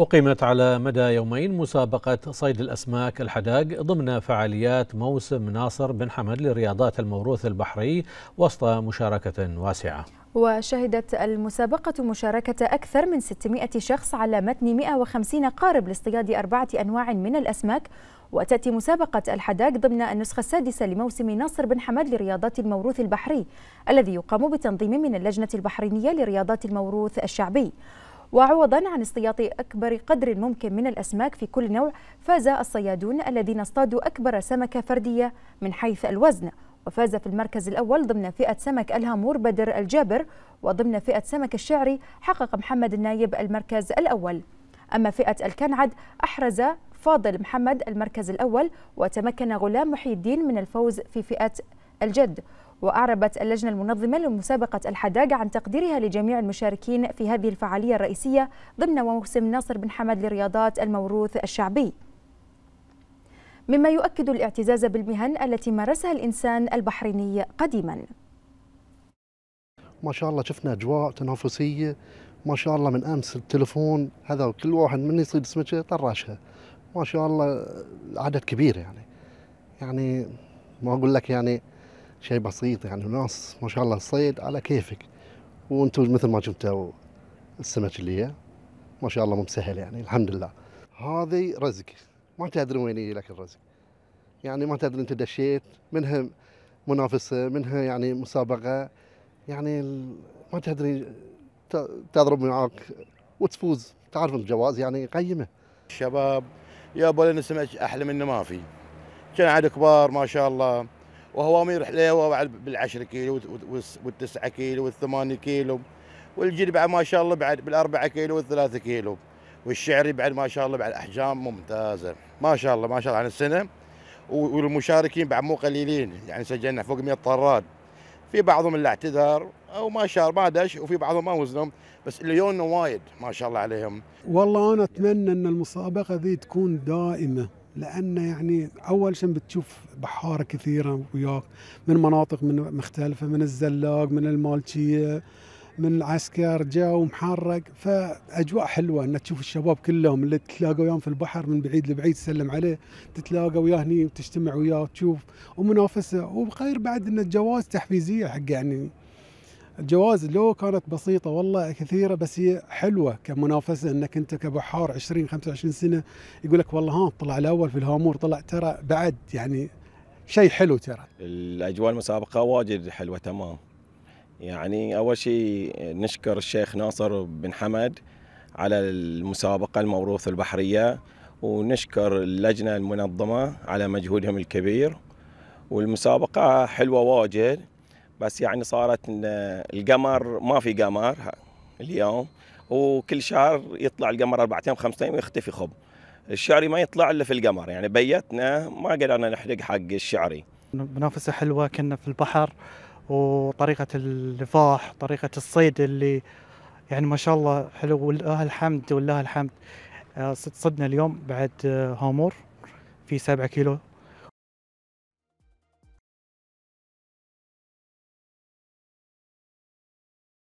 أقيمت على مدى يومين مسابقة صيد الأسماك الحداق ضمن فعاليات موسم ناصر بن حمد للرياضات الموروث البحري وسط مشاركة واسعة وشهدت المسابقة مشاركة أكثر من 600 شخص على متن 150 قارب لاصطياد أربعة أنواع من الأسماك وتأتي مسابقة الحداق ضمن النسخة السادسة لموسم ناصر بن حمد لرياضات الموروث البحري الذي يقام بتنظيم من اللجنة البحرينية لرياضات الموروث الشعبي وعوضا عن اصطياد أكبر قدر ممكن من الأسماك في كل نوع فاز الصيادون الذين اصطادوا أكبر سمكة فردية من حيث الوزن وفاز في المركز الأول ضمن فئة سمك الهامور بدر الجابر وضمن فئة سمك الشعري حقق محمد النايب المركز الأول أما فئة الكنعد أحرز فاضل محمد المركز الأول وتمكن غلام محي الدين من الفوز في فئة الجد وأعربت اللجنة المنظمة لمسابقة الحداقة عن تقديرها لجميع المشاركين في هذه الفعالية الرئيسية ضمن موسم ناصر بن حمد لرياضات الموروث الشعبي مما يؤكد الاعتزاز بالمهن التي مارسها الإنسان البحريني قديماً ما شاء الله شفنا أجواء تنافسية ما شاء الله من امس التلفون هذا كل واحد من يصيد سمكه طراشها ما شاء الله عدد كبير يعني يعني ما اقول لك يعني شيء بسيط يعني الناس ما شاء الله الصيد على كيفك وانتم مثل ما شفتوا السمك اللي هي ما شاء الله مو مسهل يعني الحمد لله هذه رزق ما تدري وين يجي لك الرزق يعني ما تدري انت دشيت منها منافسه منها يعني مسابقه يعني ما تدري تضرب معاك وتفوز تعرف الجواز يعني قيمه الشباب يا لنا سمك احلى منه ما في كان عاد كبار ما شاء الله وهوامير حليوه بعد بال10 كيلو وال9 كيلو وال8 كيلو والجد بعد ما شاء الله بعد بال4 كيلو وال3 كيلو والشعري بعد ما شاء الله بعد احجام ممتازه ما شاء الله ما شاء الله عن السنه والمشاركين بعد مو قليلين يعني سجلنا فوق 100 طراد في بعضهم اللي اعتذر او ما شار ما دش وفي بعضهم ما وزنهم بس اللي يونا وايد ما شاء الله عليهم والله انا اتمنى ان المسابقه ذي تكون دائمه لان يعني اول شيء بتشوف بحاره كثيره وياك من مناطق من مختلفه من الزلاق من المالشيه من العسكر جو محرق فاجواء حلوه ان تشوف الشباب كلهم اللي تتلاقى وياهم في البحر من بعيد لبعيد تسلم عليه تتلاقى وياه هني وتجتمع وياه تشوف ومنافسه وغير بعد ان الجواز تحفيزيه حق يعني الجوائز لو كانت بسيطه والله كثيره بس هي حلوه كمنافسه انك انت كبحار 20 25 سنه يقول لك والله ها طلع الاول في الهامور طلع ترى بعد يعني شيء حلو ترى الاجواء المسابقه واجد حلوه تمام يعني اول شيء نشكر الشيخ ناصر بن حمد على المسابقه الموروث البحريه ونشكر اللجنه المنظمه على مجهودهم الكبير والمسابقه حلوه واجد بس يعني صارت القمر ما في قمر اليوم وكل شهر يطلع القمر اربع ايام خمس ايام ويختفي خب الشعري ما يطلع الا في القمر يعني بيتنا ما قدرنا نحرق حق الشعري منافسه حلوه كنا في البحر وطريقه اللفاح طريقه الصيد اللي يعني ما شاء الله حلو ولله الحمد ولله الحمد آه، صدنا اليوم بعد آه، هامور في 7 كيلو